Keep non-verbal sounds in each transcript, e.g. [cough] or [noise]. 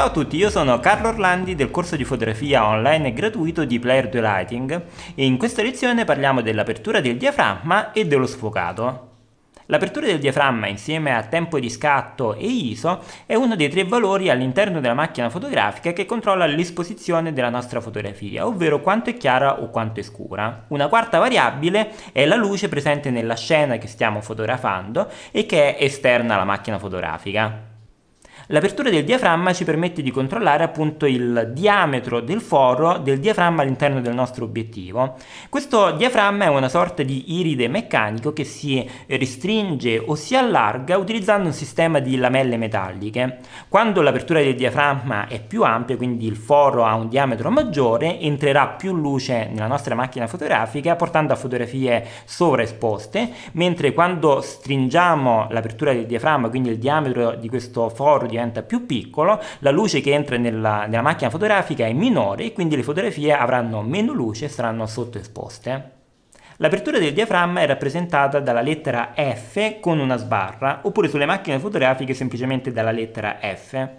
Ciao a tutti, io sono Carlo Orlandi del corso di fotografia online e gratuito di Player 2 Lighting e in questa lezione parliamo dell'apertura del diaframma e dello sfocato. L'apertura del diaframma insieme a tempo di scatto e ISO è uno dei tre valori all'interno della macchina fotografica che controlla l'esposizione della nostra fotografia, ovvero quanto è chiara o quanto è scura. Una quarta variabile è la luce presente nella scena che stiamo fotografando e che è esterna alla macchina fotografica. L'apertura del diaframma ci permette di controllare appunto il diametro del foro del diaframma all'interno del nostro obiettivo. Questo diaframma è una sorta di iride meccanico che si restringe o si allarga utilizzando un sistema di lamelle metalliche. Quando l'apertura del diaframma è più ampia, quindi il foro ha un diametro maggiore, entrerà più luce nella nostra macchina fotografica portando a fotografie sovraesposte, mentre quando stringiamo l'apertura del diaframma, quindi il diametro di questo foro di diventa più piccolo, la luce che entra nella, nella macchina fotografica è minore e quindi le fotografie avranno meno luce e saranno sottoesposte. L'apertura del diaframma è rappresentata dalla lettera F con una sbarra, oppure sulle macchine fotografiche semplicemente dalla lettera F.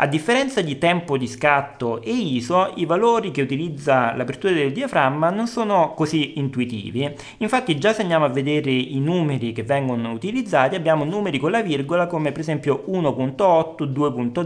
A differenza di tempo di scatto e ISO, i valori che utilizza l'apertura del diaframma non sono così intuitivi. Infatti già se andiamo a vedere i numeri che vengono utilizzati, abbiamo numeri con la virgola come per esempio 1.8, 2.0,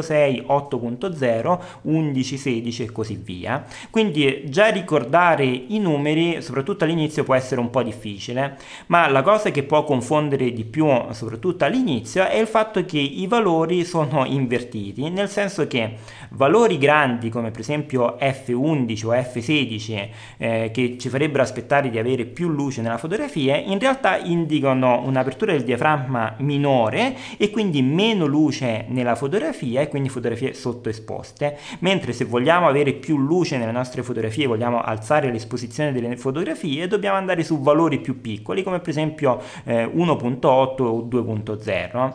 5.6, 8.0, 11, 16 e così via. Quindi già ricordare i numeri, soprattutto all'inizio, può essere un po' difficile, ma la cosa che può confondere di più, soprattutto all'inizio, è il fatto che i valori sono invertiti, nel senso che valori grandi come per esempio F11 o F16 eh, che ci farebbero aspettare di avere più luce nella fotografia, in realtà indicano un'apertura del diaframma minore e quindi meno luce nella fotografia e quindi fotografie sottoesposte, mentre se vogliamo avere più luce nelle nostre fotografie, vogliamo alzare l'esposizione delle fotografie, dobbiamo andare su valori più piccoli come per esempio eh, 1.8 o 2.0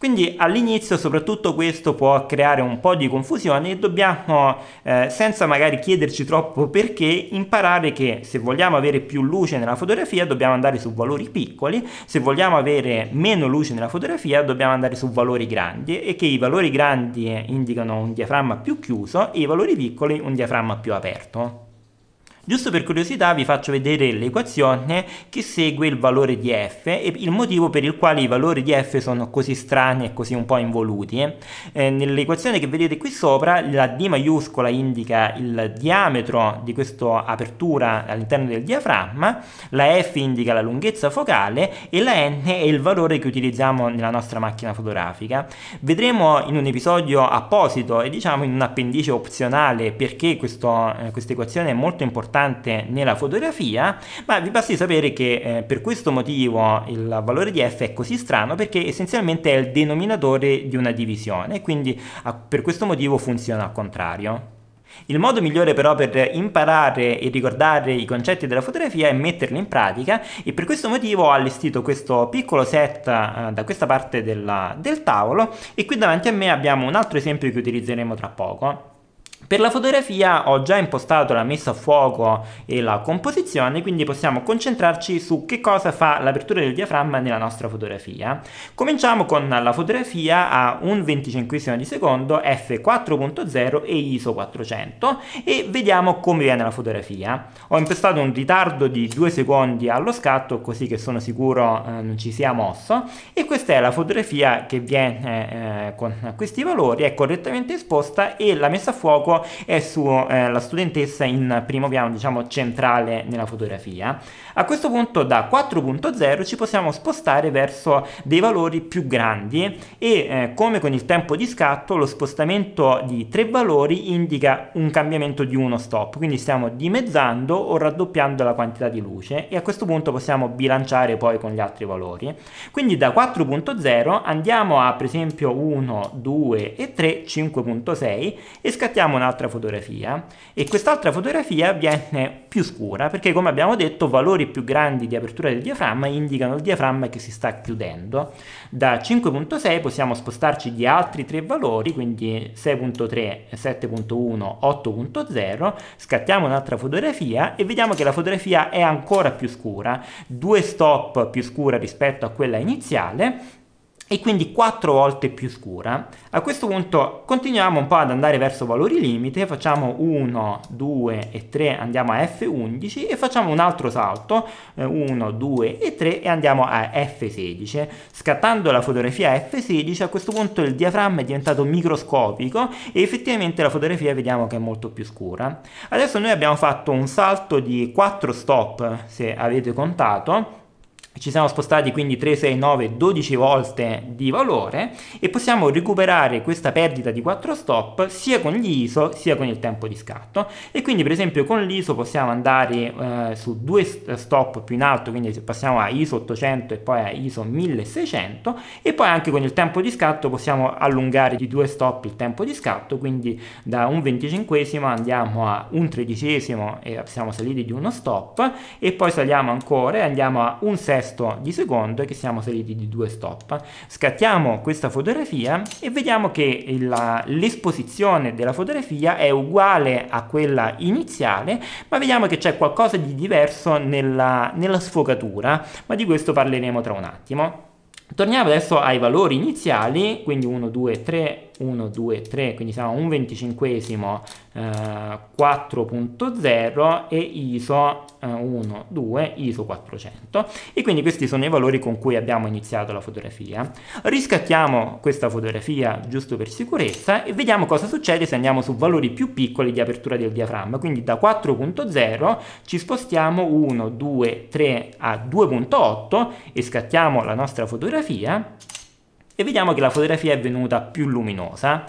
quindi all'inizio soprattutto questo può creare un po' di confusione e dobbiamo, eh, senza magari chiederci troppo perché, imparare che se vogliamo avere più luce nella fotografia dobbiamo andare su valori piccoli, se vogliamo avere meno luce nella fotografia dobbiamo andare su valori grandi e che i valori grandi indicano un diaframma più chiuso e i valori piccoli un diaframma più aperto. Giusto per curiosità vi faccio vedere l'equazione che segue il valore di f e il motivo per il quale i valori di f sono così strani e così un po' involuti. Eh, nell'equazione che vedete qui sopra la D maiuscola indica il diametro di questa apertura all'interno del diaframma, la f indica la lunghezza focale e la n è il valore che utilizziamo nella nostra macchina fotografica. Vedremo in un episodio apposito e diciamo in un appendice opzionale perché eh, questa eh, equazione è molto importante importante nella fotografia, ma vi basti sapere che eh, per questo motivo il valore di f è così strano perché essenzialmente è il denominatore di una divisione, quindi a, per questo motivo funziona al contrario. Il modo migliore però per imparare e ricordare i concetti della fotografia è metterli in pratica e per questo motivo ho allestito questo piccolo set eh, da questa parte della, del tavolo e qui davanti a me abbiamo un altro esempio che utilizzeremo tra poco. Per la fotografia ho già impostato la messa a fuoco e la composizione, quindi possiamo concentrarci su che cosa fa l'apertura del diaframma nella nostra fotografia. Cominciamo con la fotografia a un 25 di secondo f4.0 e ISO 400 e vediamo come viene la fotografia. Ho impostato un ritardo di 2 secondi allo scatto così che sono sicuro eh, non ci sia mosso e questa è la fotografia che viene eh, eh con questi valori, è correttamente esposta e la messa a fuoco lavoro e suo, eh, la studentessa in primo piano, diciamo, centrale nella fotografia. A questo punto da 4.0 ci possiamo spostare verso dei valori più grandi e eh, come con il tempo di scatto lo spostamento di tre valori indica un cambiamento di uno stop, quindi stiamo dimezzando o raddoppiando la quantità di luce e a questo punto possiamo bilanciare poi con gli altri valori. Quindi da 4.0 andiamo a per esempio 1, 2 e 3, 5.6 e scattiamo un'altra fotografia e quest'altra fotografia viene più scura perché come abbiamo detto valori più grandi di apertura del diaframma indicano il diaframma che si sta chiudendo. Da 5.6 possiamo spostarci di altri tre valori, quindi 6.3, 7.1, 8.0, scattiamo un'altra fotografia e vediamo che la fotografia è ancora più scura, due stop più scura rispetto a quella iniziale e quindi 4 volte più scura. A questo punto continuiamo un po' ad andare verso valori limite, facciamo 1, 2 e 3, andiamo a F11 e facciamo un altro salto, 1, eh, 2 e 3 e andiamo a F16. Scattando la fotografia F16 a questo punto il diaframma è diventato microscopico e effettivamente la fotografia vediamo che è molto più scura. Adesso noi abbiamo fatto un salto di 4 stop, se avete contato, ci siamo spostati quindi 3, 6, 9, 12 volte di valore e possiamo recuperare questa perdita di 4 stop sia con gli ISO sia con il tempo di scatto e quindi per esempio con l'ISO possiamo andare eh, su due stop più in alto quindi passiamo a ISO 800 e poi a ISO 1600 e poi anche con il tempo di scatto possiamo allungare di due stop il tempo di scatto quindi da un 25 andiamo a un 13 e siamo saliti di uno stop e poi saliamo ancora e andiamo a un 7 resto di secondo e che siamo saliti di due stop. Scattiamo questa fotografia e vediamo che l'esposizione della fotografia è uguale a quella iniziale, ma vediamo che c'è qualcosa di diverso nella, nella sfocatura, ma di questo parleremo tra un attimo. Torniamo adesso ai valori iniziali, quindi 1, 2, 3, 1, 2, 3, quindi siamo a un venticinquesimo eh, 4.0 e ISO eh, 1, 2, ISO 400 e quindi questi sono i valori con cui abbiamo iniziato la fotografia. Riscattiamo questa fotografia giusto per sicurezza e vediamo cosa succede se andiamo su valori più piccoli di apertura del diaframma, quindi da 4.0 ci spostiamo 1, 2, 3 a 2.8 e scattiamo la nostra fotografia e vediamo che la fotografia è venuta più luminosa.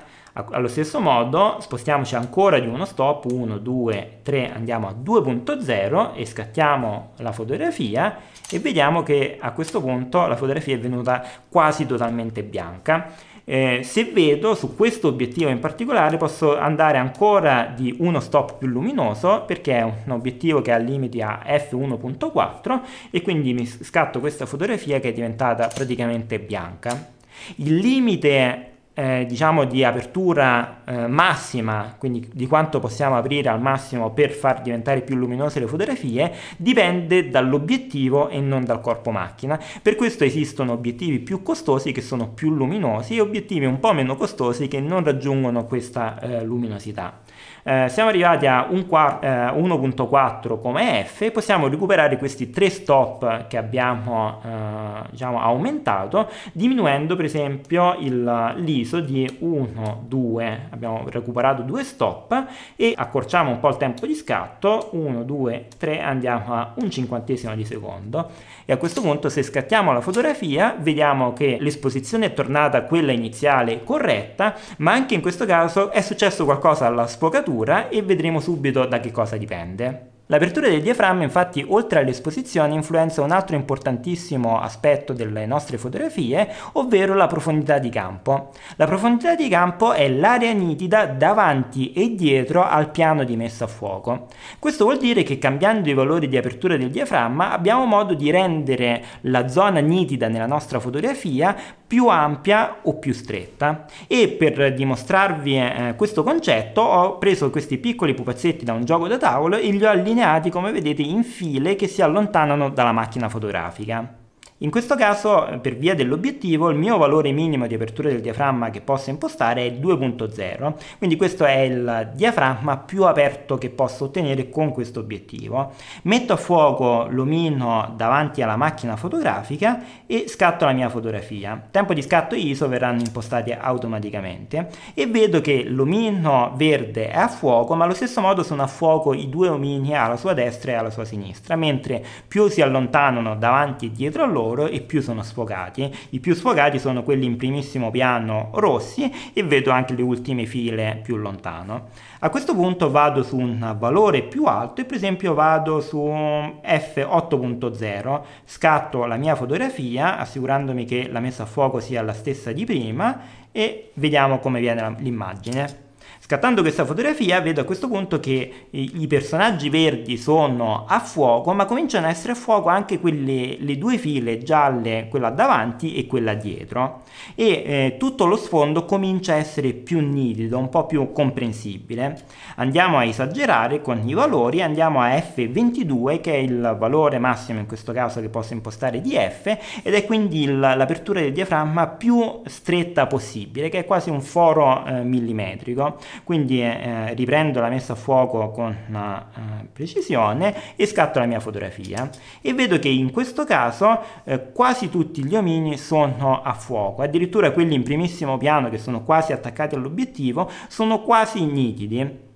Allo stesso modo spostiamoci ancora di uno stop, 1, 2, 3, andiamo a 2.0 e scattiamo la fotografia e vediamo che a questo punto la fotografia è venuta quasi totalmente bianca. Eh, se vedo su questo obiettivo in particolare posso andare ancora di uno stop più luminoso perché è un obiettivo che ha limiti a f1.4 e quindi mi scatto questa fotografia che è diventata praticamente bianca. Il limite eh, diciamo di apertura eh, massima, quindi di quanto possiamo aprire al massimo per far diventare più luminose le fotografie, dipende dall'obiettivo e non dal corpo macchina. Per questo esistono obiettivi più costosi che sono più luminosi e obiettivi un po' meno costosi che non raggiungono questa eh, luminosità. Eh, siamo arrivati a 1.4 eh, come F e possiamo recuperare questi tre stop che abbiamo eh, diciamo, aumentato diminuendo per esempio l'ISO di 1, 2, abbiamo recuperato due stop e accorciamo un po' il tempo di scatto, 1, 2, 3, andiamo a un cinquantesimo di secondo e a questo punto se scattiamo la fotografia vediamo che l'esposizione è tornata a quella iniziale corretta ma anche in questo caso è successo qualcosa alla scoperta l'avvocatura e vedremo subito da che cosa dipende. L'apertura del diaframma infatti oltre all'esposizione influenza un altro importantissimo aspetto delle nostre fotografie, ovvero la profondità di campo. La profondità di campo è l'area nitida davanti e dietro al piano di messa a fuoco. Questo vuol dire che cambiando i valori di apertura del diaframma abbiamo modo di rendere la zona nitida nella nostra fotografia più ampia o più stretta e per dimostrarvi eh, questo concetto ho preso questi piccoli pupazzetti da un gioco da tavolo e li ho allineati come vedete in file che si allontanano dalla macchina fotografica. In questo caso, per via dell'obiettivo, il mio valore minimo di apertura del diaframma che posso impostare è 2.0, quindi questo è il diaframma più aperto che posso ottenere con questo obiettivo. Metto a fuoco l'omino davanti alla macchina fotografica e scatto la mia fotografia. Tempo di scatto ISO verranno impostati automaticamente e vedo che l'omino verde è a fuoco, ma allo stesso modo sono a fuoco i due omini alla sua destra e alla sua sinistra, mentre più si allontanano davanti e dietro a loro, loro e più sono sfogati. I più sfogati sono quelli in primissimo piano rossi e vedo anche le ultime file più lontano. A questo punto vado su un valore più alto e per esempio vado su f8.0, scatto la mia fotografia assicurandomi che la messa a fuoco sia la stessa di prima e vediamo come viene l'immagine. Scattando questa fotografia vedo a questo punto che i personaggi verdi sono a fuoco, ma cominciano a essere a fuoco anche quelle, le due file gialle, quella davanti e quella dietro, e eh, tutto lo sfondo comincia a essere più nitido, un po' più comprensibile. Andiamo a esagerare con i valori, andiamo a F22 che è il valore massimo in questo caso che posso impostare di F ed è quindi l'apertura del diaframma più stretta possibile, che è quasi un foro eh, millimetrico quindi eh, eh, riprendo la messa a fuoco con eh, precisione e scatto la mia fotografia e vedo che in questo caso eh, quasi tutti gli omini sono a fuoco, addirittura quelli in primissimo piano che sono quasi attaccati all'obiettivo sono quasi nitidi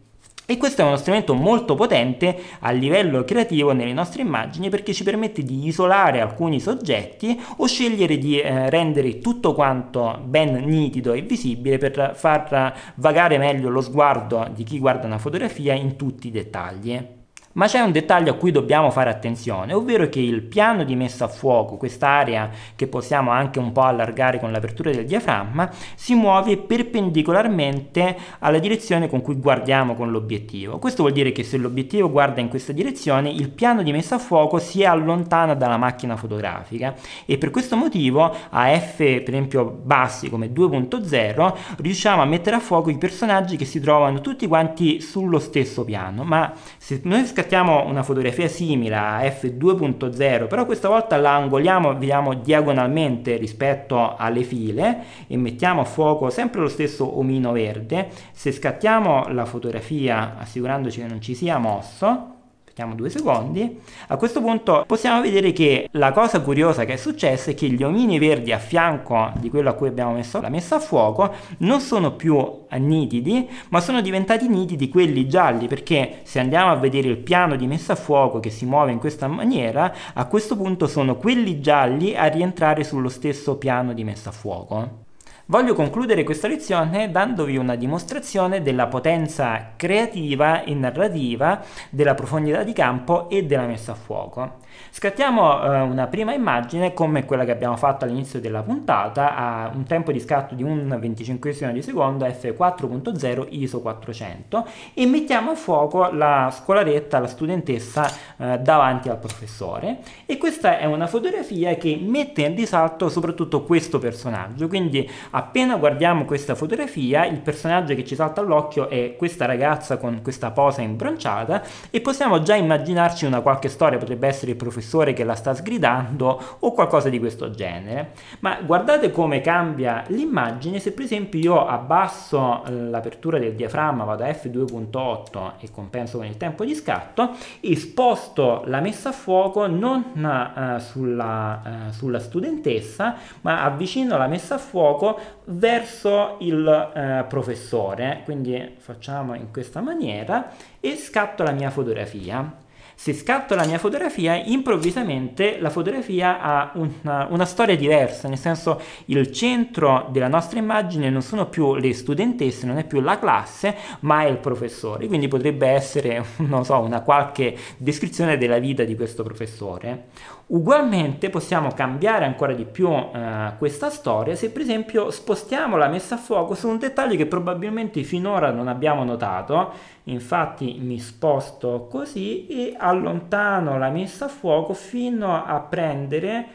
e questo è uno strumento molto potente a livello creativo nelle nostre immagini perché ci permette di isolare alcuni soggetti o scegliere di eh, rendere tutto quanto ben nitido e visibile per far vagare meglio lo sguardo di chi guarda una fotografia in tutti i dettagli. Ma c'è un dettaglio a cui dobbiamo fare attenzione, ovvero che il piano di messa a fuoco, quest'area che possiamo anche un po' allargare con l'apertura del diaframma, si muove perpendicolarmente alla direzione con cui guardiamo con l'obiettivo. Questo vuol dire che se l'obiettivo guarda in questa direzione, il piano di messa a fuoco si allontana dalla macchina fotografica e per questo motivo a f per esempio bassi come 2.0 riusciamo a mettere a fuoco i personaggi che si trovano tutti quanti sullo stesso piano, ma se noi scattiamo cerchiamo una fotografia simile a f2.0 però questa volta la angoliamo vediamo diagonalmente rispetto alle file e mettiamo a fuoco sempre lo stesso omino verde se scattiamo la fotografia assicurandoci che non ci sia mosso aspettiamo due secondi, a questo punto possiamo vedere che la cosa curiosa che è successa è che gli omini verdi a fianco di quello a cui abbiamo messo la messa a fuoco non sono più nitidi, ma sono diventati nitidi quelli gialli, perché se andiamo a vedere il piano di messa a fuoco che si muove in questa maniera, a questo punto sono quelli gialli a rientrare sullo stesso piano di messa a fuoco. Voglio concludere questa lezione dandovi una dimostrazione della potenza creativa e narrativa, della profondità di campo e della messa a fuoco. Scattiamo eh, una prima immagine come quella che abbiamo fatto all'inizio della puntata a un tempo di scatto di un 25 di secondo f4.0 ISO 400 e mettiamo a fuoco la scolaretta, la studentessa eh, davanti al professore e questa è una fotografia che mette in risalto soprattutto questo personaggio, quindi Appena guardiamo questa fotografia, il personaggio che ci salta all'occhio è questa ragazza con questa posa imbronciata e possiamo già immaginarci una qualche storia, potrebbe essere il professore che la sta sgridando o qualcosa di questo genere. Ma guardate come cambia l'immagine se per esempio io abbasso l'apertura del diaframma, vado a f2.8 e compenso con il tempo di scatto e sposto la messa a fuoco non uh, sulla, uh, sulla studentessa ma avvicino la messa a fuoco verso il eh, professore, quindi facciamo in questa maniera e scatto la mia fotografia. Se scatto la mia fotografia, improvvisamente la fotografia ha una, una storia diversa, nel senso il centro della nostra immagine non sono più le studentesse, non è più la classe, ma è il professore. Quindi potrebbe essere, [laughs] non so, una qualche descrizione della vita di questo professore Ugualmente possiamo cambiare ancora di più eh, questa storia se per esempio spostiamo la messa a fuoco su un dettaglio che probabilmente finora non abbiamo notato, infatti mi sposto così e allontano la messa a fuoco fino a prendere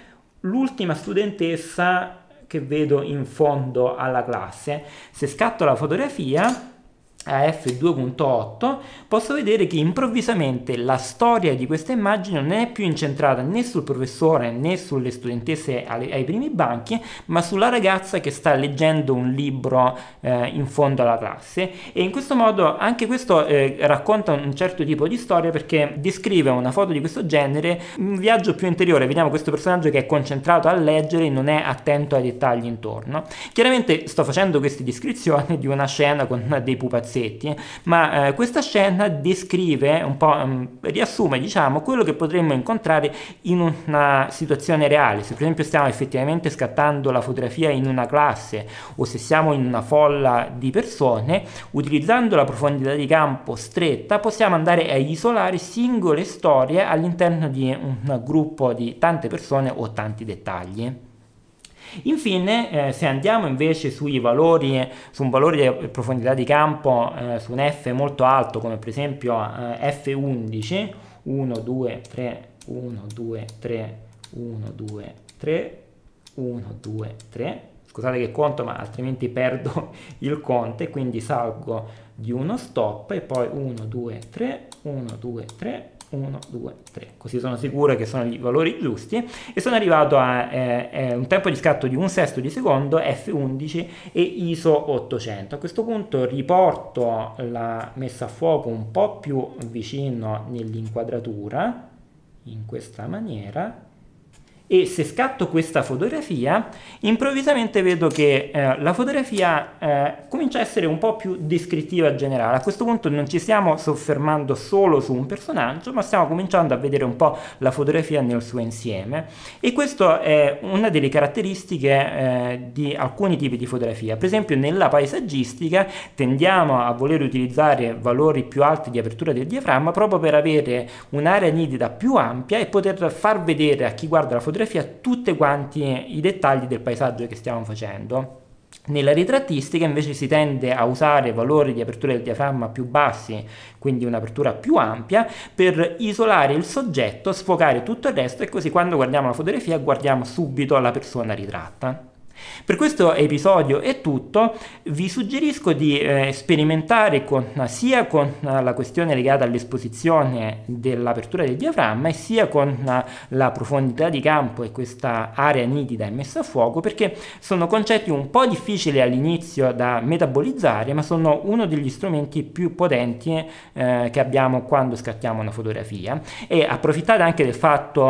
l'ultima studentessa che vedo in fondo alla classe. Se scatto la fotografia a f2.8 posso vedere che improvvisamente la storia di questa immagine non è più incentrata né sul professore né sulle studentesse ai primi banchi ma sulla ragazza che sta leggendo un libro eh, in fondo alla classe e in questo modo anche questo eh, racconta un certo tipo di storia perché descrive una foto di questo genere un viaggio più interiore vediamo questo personaggio che è concentrato a leggere e non è attento ai dettagli intorno chiaramente sto facendo queste descrizioni di una scena con dei pupazzetti pezzetti, eh. ma eh, questa scena descrive un po', mh, mm, riassume diciamo quello che potremmo incontrare in una situazione reale, se per esempio stiamo effettivamente scattando la fotografia in una classe o se siamo in una folla di persone, utilizzando la profondità di campo stretta possiamo andare a isolare singole storie all'interno di un gruppo di tante persone o tanti dettagli. Infine, eh, se andiamo invece sui valori, su un valore di profondità di campo, eh, su un F molto alto, come per esempio eh, F11, 1, 2, 3, 1, 2, 3, 1, 2, 3, 1, 2, 3, scusate che conto ma altrimenti perdo [laughs] il conto e quindi salgo di uno stop e poi 1, 2, 3, 1, 2, 3, 1, 2, 3, così sono sicuro che sono i valori giusti e sono arrivato a eh, eh un tempo di scatto di un sesto di secondo F11 e ISO 800. A questo punto riporto la messa a fuoco un po' più vicino nell'inquadratura, in questa maniera, e se scatto questa fotografia improvvisamente vedo che eh, la fotografia eh, comincia a essere un po' più descrittiva generale a questo punto non ci stiamo soffermando solo su un personaggio ma stiamo cominciando a vedere un po' la fotografia nel suo insieme e questa è una delle caratteristiche eh, di alcuni tipi di fotografia per esempio nella paesaggistica tendiamo a voler utilizzare valori più alti di apertura del diaframma proprio per avere un'area nitida più ampia e poter far vedere a chi guarda la fotografia fotografia tutti quanti i dettagli del paesaggio che stiamo facendo. Nella ritrattistica invece si tende a usare valori di apertura del diaframma più bassi, quindi un'apertura più ampia, per isolare il soggetto, sfocare tutto il resto e così quando guardiamo la fotografia guardiamo subito la persona ritratta. Per questo episodio è tutto, vi suggerisco di eh, sperimentare con, eh, sia con eh, la questione legata all'esposizione dell'apertura del diaframma sia con eh, la profondità di campo e questa area nitida messa a fuoco perché sono concetti un po' difficili all'inizio da metabolizzare ma sono uno degli strumenti più potenti che abbiamo quando scattiamo una fotografia e approfittate anche del fatto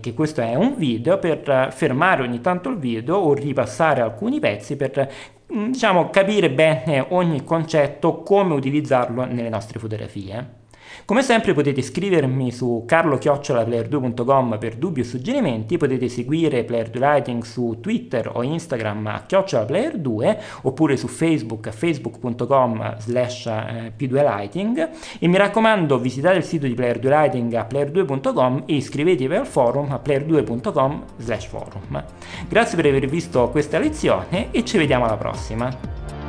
che questo è un video per fermare ogni tanto il video o rivedere passare alcuni pezzi per mm, diciamo, capire bene ogni concetto, come utilizzarlo nelle nostre fotografie. Come sempre potete scrivermi su carlochiocciolaplayer2.com per dubbi o suggerimenti, potete seguire Player2 Lighting su Twitter o Instagram a chiocciolaplayer2 oppure su Facebook a facebook.com slash eh, p2lighting e mi raccomando visitate il sito di Player2 Lighting a player2.com e iscrivetevi al forum a player2.com slash forum. Grazie per aver visto questa lezione e ci vediamo alla prossima!